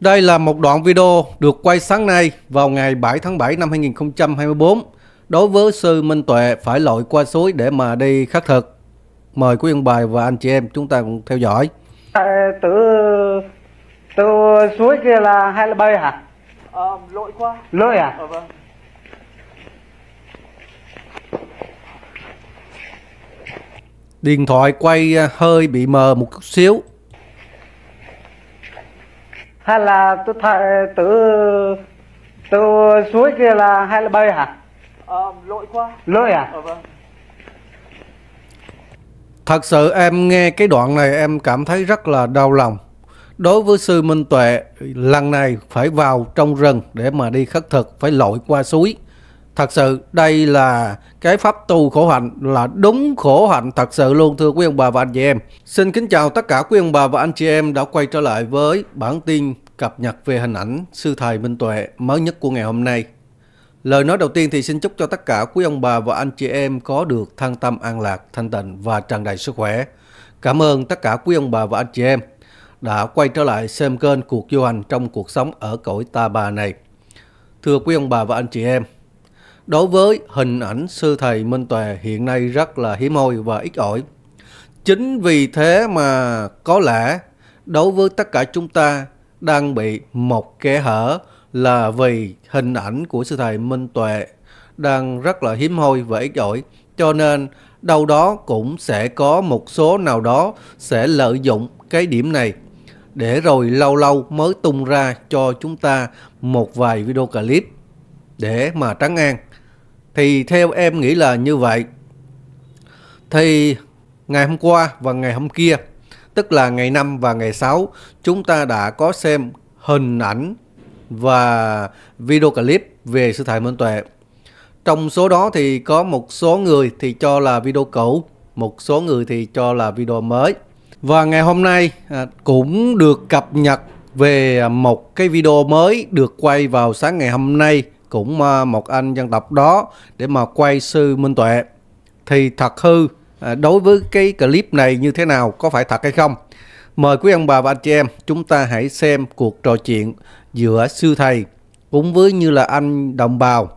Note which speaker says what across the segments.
Speaker 1: Đây là một đoạn video được quay sáng nay vào ngày 7 tháng 7 năm 2024 đối với sư Minh Tuệ phải lội qua suối để mà đi khắc thực. Mời quý ông bài và anh chị em chúng ta cùng theo dõi. À, từ từ suối kia là hay là bơi hả? À, lội qua. Lội à? Ờ, vâng. Điện thoại quay ờ, hơi bị mờ một chút xíu hay là tôi thả, từ từ suối kia là hay là bơi hả à, lội qua lội à ờ, vâng. thật sự em nghe cái đoạn này em cảm thấy rất là đau lòng đối với sư minh tuệ lần này phải vào trong rừng để mà đi khất thực phải lội qua suối thật sự đây là cái pháp tu khổ hạnh là đúng khổ hạnh thật sự luôn thưa quý ông bà và anh chị em. Xin kính chào tất cả quý ông bà và anh chị em đã quay trở lại với bản tin cập nhật về hình ảnh sư thầy Minh Tuệ mới nhất của ngày hôm nay. Lời nói đầu tiên thì xin chúc cho tất cả quý ông bà và anh chị em có được thăng tâm an lạc, thanh tịnh và tràn đầy sức khỏe. Cảm ơn tất cả quý ông bà và anh chị em đã quay trở lại xem kênh Cuộc Du Hành trong cuộc sống ở cõi Ta Bà này. Thưa quý ông bà và anh chị em, đối với hình ảnh sư thầy Minh Tuệ hiện nay rất là hiếm hoi và ít ỏi. Chính vì thế mà có lẽ đối với tất cả chúng ta đang bị một kẻ hở là vì hình ảnh của sư thầy Minh Tuệ đang rất là hiếm hoi và ít ỏi. Cho nên đâu đó cũng sẽ có một số nào đó sẽ lợi dụng cái điểm này để rồi lâu lâu mới tung ra cho chúng ta một vài video clip để mà trắng an. Thì theo em nghĩ là như vậy. Thì ngày hôm qua và ngày hôm kia, tức là ngày 5 và ngày 6, chúng ta đã có xem hình ảnh và video clip về sư thầy Minh Tuệ. Trong số đó thì có một số người thì cho là video cũ, một số người thì cho là video mới. Và ngày hôm nay à, cũng được cập nhật về một cái video mới được quay vào sáng ngày hôm nay cũng à, một anh dân tộc đó để mà quay sư Minh Tuệ thì thật hư à, đối với cái clip này như thế nào có phải thật hay không mời quý ông bà và anh chị em chúng ta hãy xem cuộc trò chuyện giữa sư thầy cũng với như là anh đồng bào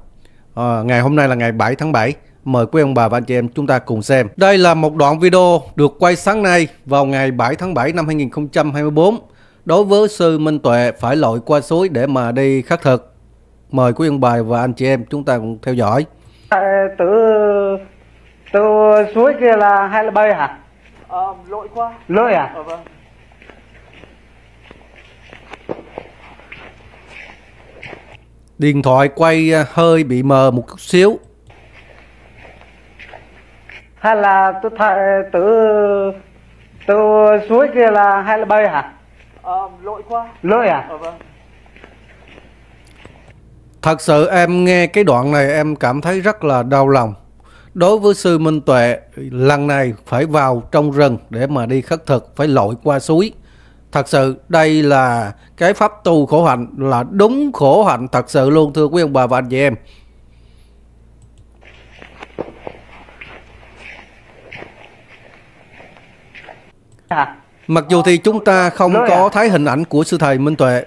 Speaker 1: à, ngày hôm nay là ngày 7 tháng 7 mời quý ông bà và anh chị em chúng ta cùng xem đây là một đoạn video được quay sáng nay vào ngày 7 tháng 7 năm 2024 đối với sư Minh Tuệ phải lội qua suối để mà đi khắc thực Mời quý ông bà và anh chị em chúng ta cùng theo dõi. Ờ, từ từ suối kia là hay là bay hả? À, lội qua. Lội à? Ờ, vâng. Điện thoại quay ờ, hơi bị mờ một chút xíu. Hay là tôi thay từ từ suối kia là hay là bay hả? À, lội qua. Lội à? Ờ, vâng. Thật sự em nghe cái đoạn này em cảm thấy rất là đau lòng. Đối với sư Minh Tuệ, lần này phải vào trong rừng để mà đi khất thực, phải lội qua suối. Thật sự đây là cái pháp tu khổ hạnh là đúng khổ hạnh thật sự luôn thưa quý ông bà và anh chị em. À. Mặc dù thì chúng ta không có à? thấy hình ảnh của sư thầy Minh Tuệ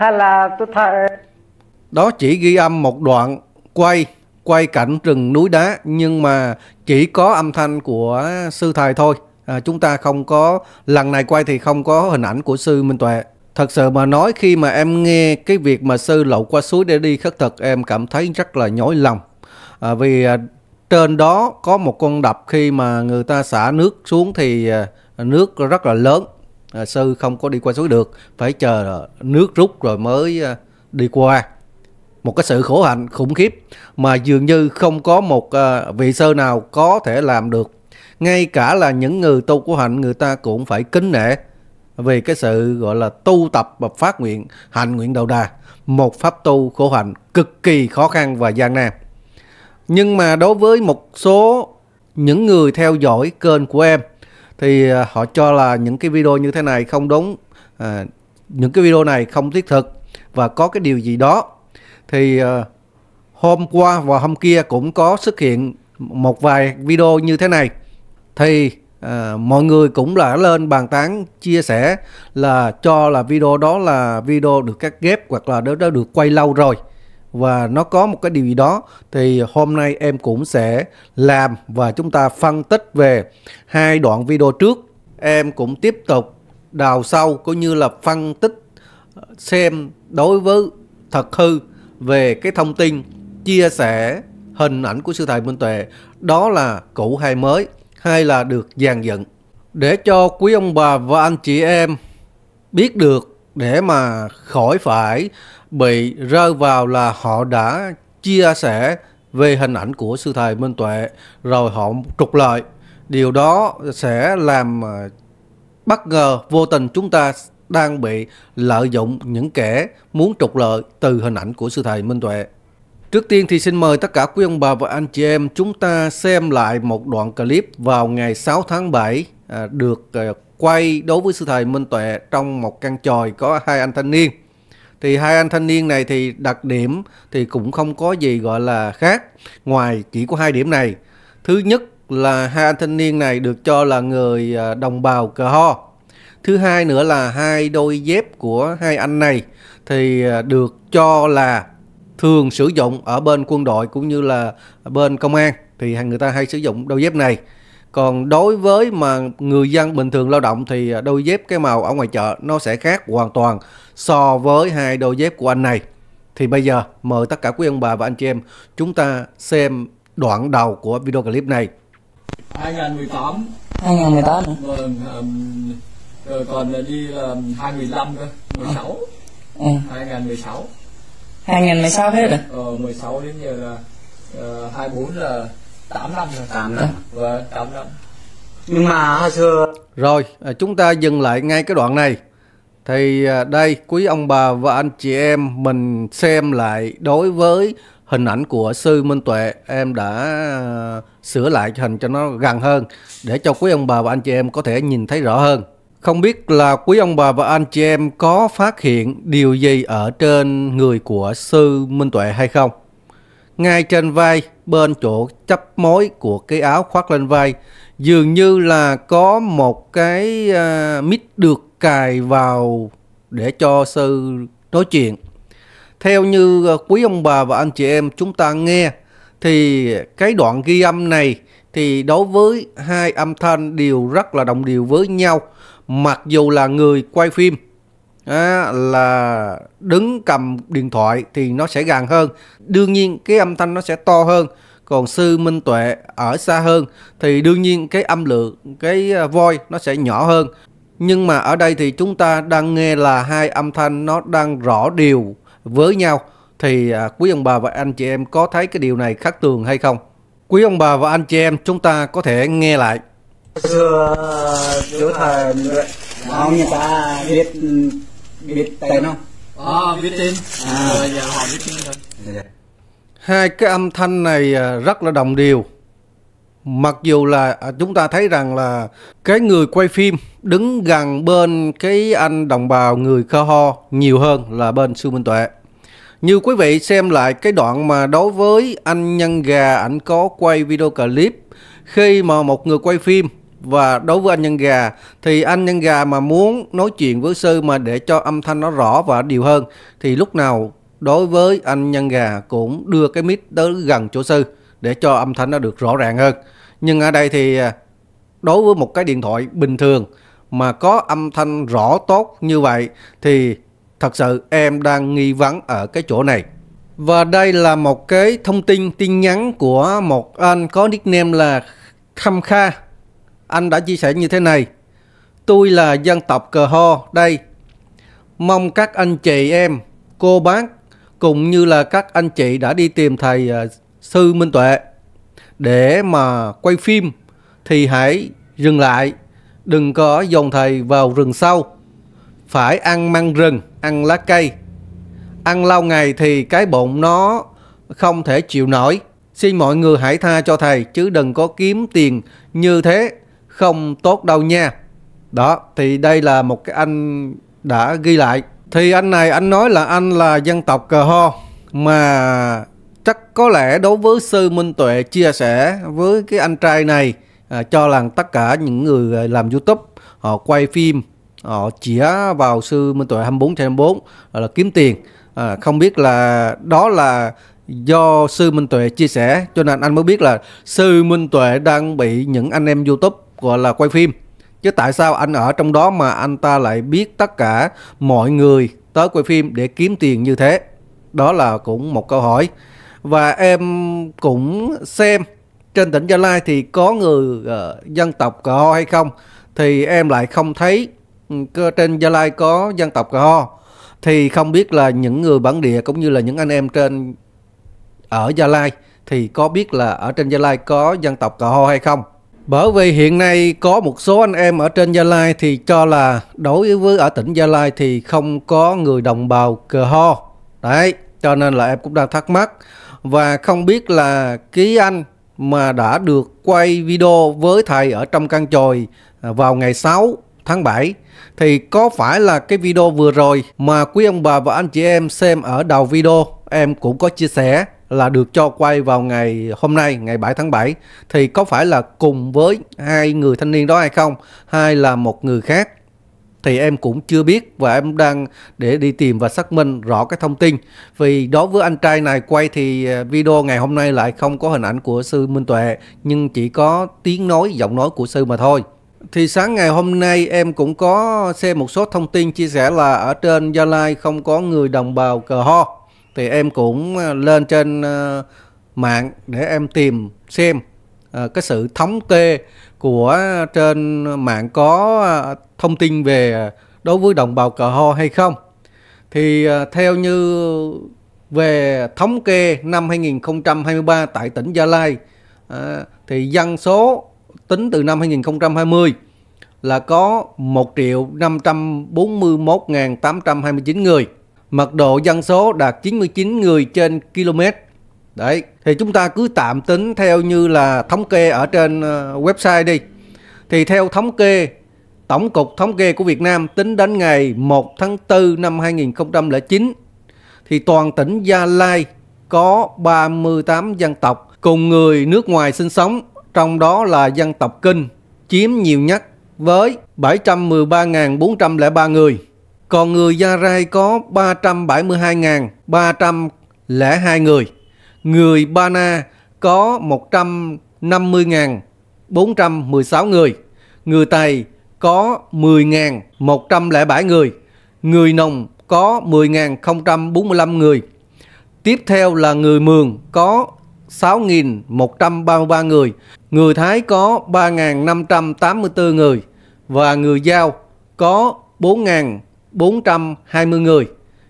Speaker 1: hay là tôi thợ đó chỉ ghi âm một đoạn quay quay cảnh rừng núi đá nhưng mà chỉ có âm thanh của sư thầy thôi à, chúng ta không có lần này quay thì không có hình ảnh của sư Minh Tuệ thật sự mà nói khi mà em nghe cái việc mà sư lậu qua suối để đi khất thực em cảm thấy rất là nhói lòng à, vì à, trên đó có một con đập khi mà người ta xả nước xuống thì à, nước rất là lớn À, sư không có đi qua suối được phải chờ nước rút rồi mới à, đi qua một cái sự khổ hạnh khủng khiếp mà dường như không có một à, vị sư nào có thể làm được ngay cả là những người tu của hạnh người ta cũng phải kính nể vì cái sự gọi là tu tập và phát nguyện hạnh nguyện đầu đà một pháp tu khổ hạnh cực kỳ khó khăn và gian nan nhưng mà đối với một số những người theo dõi kênh của em thì à, họ cho là những cái video như thế này không đúng à, những cái video này không thiết thực và có cái điều gì đó thì à, hôm qua và hôm kia cũng có xuất hiện một vài video như thế này thì à, mọi người cũng đã lên bàn tán chia sẻ là cho là video đó là video được cắt ghép hoặc là đó, đó được quay lâu rồi và nó có một cái điều gì đó thì hôm nay em cũng sẽ làm và chúng ta phân tích về hai đoạn video trước em cũng tiếp tục đào sâu cũng như là phân tích ờ, xem đối với thật hư về cái thông tin chia sẻ hình ảnh của sư thầy Minh Tuệ đó là cũ hay mới hay là được dàn dựng để cho quý ông bà và anh chị em biết được để mà khỏi phải bị rơi vào là họ đã chia sẻ về hình ảnh của sư thầy Minh Tuệ rồi họ trục lợi. Điều đó sẽ làm à, bất ngờ vô tình chúng ta đang bị lợi dụng những kẻ muốn trục lợi từ hình ảnh của sư thầy Minh Tuệ. Trước tiên thì xin mời tất cả quý ông bà và anh chị em chúng ta xem lại một đoạn clip vào ngày 6 tháng 7 à, được à, quay đối với sư thầy Minh Tuệ trong một căn tròi có hai anh thanh niên thì hai anh thanh niên này thì đặc điểm thì cũng không có gì gọi là khác ngoài chỉ có hai điểm này thứ nhất là hai anh thanh niên này được cho là người à, đồng bào cờ ho thứ hai nữa là hai đôi dép của hai anh này thì à, được cho là thường sử dụng ở bên quân đội cũng như là bên công an thì người ta hay sử dụng đôi dép này còn đối với mà người dân bình thường lao động thì đôi dép cái màu ở ngoài chợ nó sẽ khác hoàn toàn so với hai đôi dép của anh này thì bây giờ mời tất cả quý ông bà và anh chị em chúng ta xem đoạn đầu của video clip này 2018 2018 vâng um, còn đi là 2015 cơ 16 ừ. 2016 2016 hết rồi ờ, 16 đến giờ là uh, ờ, 24 là 8 năm rồi 8 vâng, năm vâng 8 năm nhưng mà hồi xưa rồi à, chúng ta dừng lại ngay cái đoạn này thì à, đây quý ông bà và anh chị em mình xem lại đối với hình ảnh của sư Minh Tuệ em đã à, sửa lại hình cho nó gần hơn để cho quý ông bà và anh chị em có thể nhìn thấy rõ hơn. Không biết là quý ông bà và anh chị em có phát hiện điều gì ở trên người của sư Minh Tuệ hay không? Ngay trên vai bên chỗ chắp mối của cái áo khoác lên vai dường như là có một cái uh, à, mít được cài vào để cho sư nói chuyện theo như à, quý ông bà và anh chị em chúng ta nghe thì cái đoạn ghi âm này thì đối với hai âm thanh đều rất là đồng điều với nhau mặc dù là người quay phim đó là đứng cầm điện thoại thì nó sẽ gần hơn đương nhiên cái âm thanh nó sẽ to hơn còn sư minh tuệ ở xa hơn thì đương nhiên cái âm lượng cái à, voi nó sẽ nhỏ hơn nhưng mà ở đây thì chúng ta đang nghe là hai âm thanh nó đang rõ điều với nhau thì à, quý ông bà và anh chị em có thấy cái điều này khác thường hay không quý ông bà và anh chị em chúng ta có thể nghe lại xưa à,
Speaker 2: chú thầy ông mong người ta biết
Speaker 1: biết tên không ờ, à, biết tên à. giờ họ biết tên rồi dạ. hai cái âm thanh này à, rất là đồng đều mặc dù là à, chúng ta thấy rằng là cái người quay phim đứng gần bên cái anh đồng bào người Khơ Ho nhiều hơn là bên Sư Minh Tuệ. Như quý vị xem lại cái đoạn mà đối với anh Nhân Gà ảnh có quay video clip khi mà một người quay phim và đối với anh nhân gà thì anh nhân gà mà muốn nói chuyện với sư mà để cho âm thanh nó rõ và đều hơn thì lúc nào đối với anh nhân gà cũng đưa cái mic tới gần chỗ sư để cho âm thanh nó được rõ ràng hơn nhưng ở đây thì à, đối với một cái điện thoại bình thường mà có âm thanh rõ tốt như vậy thì thật sự em đang nghi vấn ở cái chỗ này và đây là một cái thông tin tin nhắn của một anh có nickname là Khâm Kha anh đã chia sẻ như thế này. Tôi là dân tộc Cờ Ho đây. Mong các anh chị em, cô bác cũng như là các anh chị đã đi tìm thầy à, Sư Minh Tuệ để mà quay phim thì hãy dừng lại. Đừng có dồn thầy vào rừng sâu. Phải ăn măng rừng, ăn lá cây. Ăn lâu ngày thì cái bụng nó không thể chịu nổi. Xin mọi người hãy tha cho thầy chứ đừng có kiếm tiền như thế không tốt đâu nha đó thì đây là một cái anh đã ghi lại thì anh này anh nói là anh là dân tộc cờ ho mà chắc có lẽ đối với sư minh tuệ chia sẻ với cái anh trai này à, cho rằng tất cả những người à, làm youtube họ quay phim họ chĩa vào sư minh tuệ 24 trên 24 là kiếm tiền à, không biết là đó là do sư minh tuệ chia sẻ cho nên anh mới biết là sư minh tuệ đang bị những anh em youtube gọi là quay phim chứ tại sao anh ở trong đó mà anh ta lại biết tất cả mọi người tới quay phim để kiếm tiền như thế đó là cũng một câu hỏi và em cũng xem trên tỉnh Gia Lai thì có người uh, dân tộc Cờ Ho hay không thì em lại không thấy ừ, trên Gia Lai có dân tộc Cờ Ho thì không biết là những người bản địa cũng như là những anh em trên ở Gia Lai thì có biết là ở trên Gia Lai có dân tộc Cờ Ho hay không bởi vì hiện nay có một số anh em ở trên Gia Lai thì cho là đối với ở tỉnh Gia Lai thì không có người đồng bào cờ ho. Đấy, cho nên là em cũng đang thắc mắc. Và không biết là ký anh mà đã được quay video với thầy ở trong căn tròi à, vào ngày 6 tháng 7 thì có phải là cái video vừa rồi mà quý ông bà và anh chị em xem ở đầu video em cũng có chia sẻ là được cho quay vào ngày hôm nay ngày 7 tháng 7 thì có phải là cùng với hai người thanh niên đó hay không hay là một người khác thì em cũng chưa biết và em đang để đi tìm và xác minh rõ cái thông tin vì đối với anh trai này quay thì à, video ngày hôm nay lại không có hình ảnh của sư Minh Tuệ nhưng chỉ có tiếng nói giọng nói của sư mà thôi thì sáng ngày hôm nay em cũng có xem một số thông tin chia sẻ là ở trên Gia Lai không có người đồng bào cờ ho thì em cũng ờ, lên trên ờ, mạng để em tìm xem ờ, cái sự thống kê của trên mạng có thông tin về đối với đồng bào cờ ho hay không thì theo như về thống kê năm 2023 tại tỉnh Gia Lai thì dân số tính từ năm 2020 là có 1 triệu 541.829 người mật độ dân số đạt 99 người trên km. Đấy, thì chúng ta cứ tạm tính theo như là thống kê ở trên ờ, website đi. Thì theo thống kê, Tổng cục Thống kê của Việt Nam tính đến ngày 1 tháng 4 năm 2009, thì toàn tỉnh Gia Lai có 38 dân tộc cùng người nước ngoài sinh sống, trong đó là dân tộc Kinh chiếm nhiều nhất với 713.403 người. Còn người Gia Rai có 372.302 người. Người Ba Na có 150.416 người. Người tây có 10.107 người. Người Nồng có 10.045 người. Tiếp theo là người Mường có 6.133 người. Người Thái có 3.584 người. Và người Giao có 4.000 420 người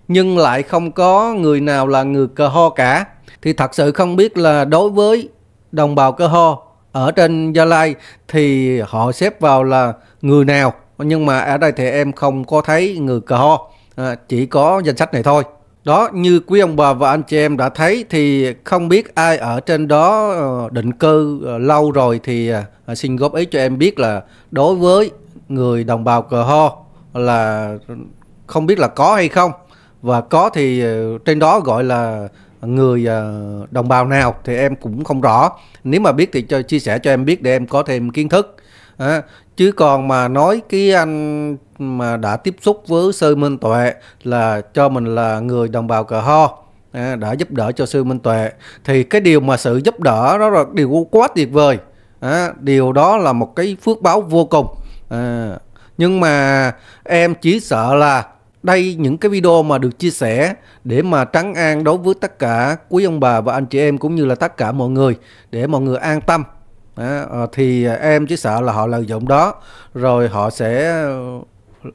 Speaker 1: nhưng lại không có người nào là người cơ ho cả thì thật sự không biết là đối với đồng bào cơ ho ở trên Gia Lai thì họ xếp vào là người nào nhưng mà ở đây thì em không có thấy người cờ ho à, chỉ có danh sách này thôi đó như quý ông bà và anh chị em đã thấy thì không biết ai ở trên đó ờ, định cư ờ, lâu rồi thì ờ, xin góp ý cho em biết là đối với người đồng bào cờ ho là không biết là có hay không và có thì ờ, trên đó gọi là người ờ, đồng bào nào thì em cũng không rõ nếu mà biết thì cho chia sẻ cho em biết để em có thêm kiến thức à, chứ còn mà nói cái anh mà đã tiếp xúc với sư minh tuệ là cho mình là người đồng bào cờ ho à, đã giúp đỡ cho sư minh tuệ thì cái điều mà sự giúp đỡ đó là điều quá tuyệt vời à, điều đó là một cái phước báo vô cùng à, nhưng mà em chỉ sợ là đây những cái video mà được chia sẻ để mà trắng an đối với tất cả quý ông bà và anh chị em cũng như là tất cả mọi người để mọi người an tâm à, thì em chỉ sợ là họ lợi dụng đó rồi họ sẽ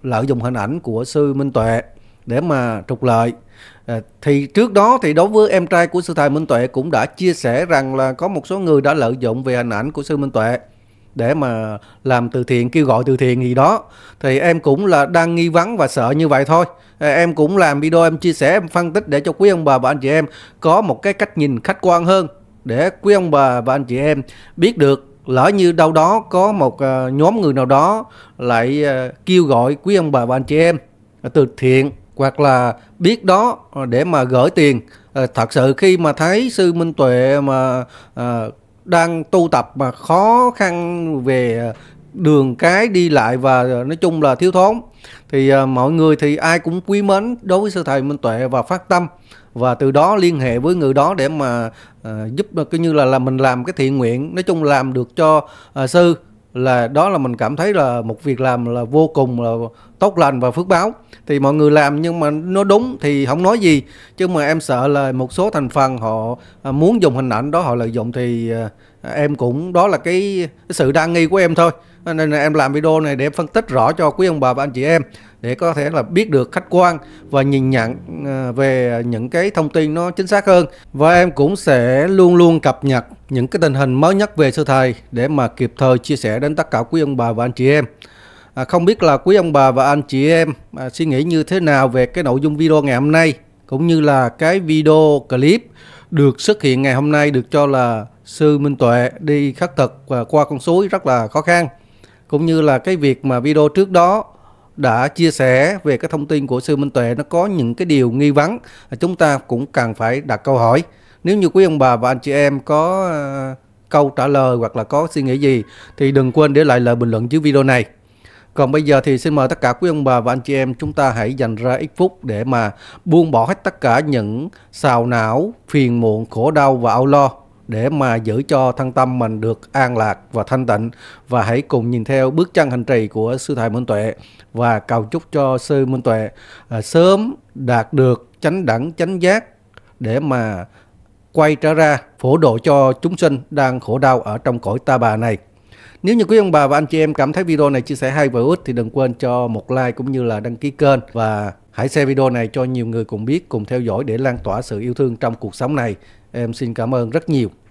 Speaker 1: lợi dụng hình ảnh của sư Minh Tuệ để mà trục lợi à, thì trước đó thì đối với em trai của sư thầy Minh Tuệ cũng đã chia sẻ rằng là có một số người đã lợi dụng về hình ảnh của sư Minh Tuệ để mà làm từ thiện kêu gọi từ thiện gì đó thì em cũng là đang nghi vấn và sợ như vậy thôi ờ, em cũng làm video em chia sẻ em phân tích để cho quý ông bà và anh chị em có một cái cách nhìn khách quan hơn để quý ông bà và anh chị em biết được lỡ như đâu đó có một ờ, nhóm người nào đó lại ờ, kêu gọi quý ông bà và anh chị em từ thiện hoặc là biết đó để mà gửi tiền thật sự khi mà thấy sư minh tuệ mà à, đang tu tập mà khó khăn về đường cái đi lại và nói chung là thiếu thốn thì à, mọi người thì ai cũng quý mến đối với sư thầy Minh Tuệ và phát tâm và từ đó liên hệ với người đó để mà à, giúp à, coi như là là mình làm cái thiện nguyện nói chung làm được cho à, sư là đó là mình cảm thấy là một việc làm là vô cùng là tốt lành và phước báo thì mọi người làm nhưng mà nó đúng thì không nói gì chứ mà em sợ là một số thành phần họ à, muốn dùng hình ảnh đó họ lợi dụng thì à, em cũng đó là cái, cái sự đa nghi của em thôi nên là em làm video này để phân tích rõ cho quý ông bà và anh chị em để có thể là biết được khách quan và nhìn nhận à, về những cái thông tin nó chính xác hơn và em cũng sẽ luôn luôn cập nhật những cái tình hình mới nhất về sư thầy để mà kịp thời chia sẻ đến tất cả quý ông bà và anh chị em À, không biết là quý ông bà và anh chị em à, suy nghĩ như thế nào về cái nội dung video ngày hôm nay cũng như là cái video clip được xuất hiện ngày hôm nay được cho là sư Minh Tuệ đi khắc thực và qua con suối rất là khó khăn cũng như là cái việc mà video trước đó đã chia sẻ về cái thông tin của sư Minh Tuệ nó có những cái điều nghi vấn à, chúng ta cũng cần phải đặt câu hỏi nếu như quý ông bà và anh chị em có à, câu trả lời hoặc là có suy nghĩ gì thì đừng quên để lại lời bình luận dưới video này còn bây giờ thì xin mời tất cả quý ông bà và anh chị em chúng ta hãy dành ra ít phút để mà buông bỏ hết tất cả những xào não, phiền muộn, khổ đau và âu lo để mà giữ cho thân tâm mình được an lạc và thanh tịnh và hãy cùng nhìn theo bước chân hành trì của sư thầy Minh Tuệ và cầu chúc cho sư Minh Tuệ à, sớm đạt được chánh đẳng chánh giác để mà quay trở ra phổ độ cho chúng sinh đang khổ đau ở trong cõi ta bà này. Nếu như quý ông bà và anh chị em cảm thấy video này chia sẻ hay và hữu ích thì đừng quên cho một like cũng như là đăng ký kênh và hãy share video này cho nhiều người cùng biết, cùng theo dõi để lan tỏa sự yêu thương trong cuộc sống này. Em xin cảm ơn rất nhiều.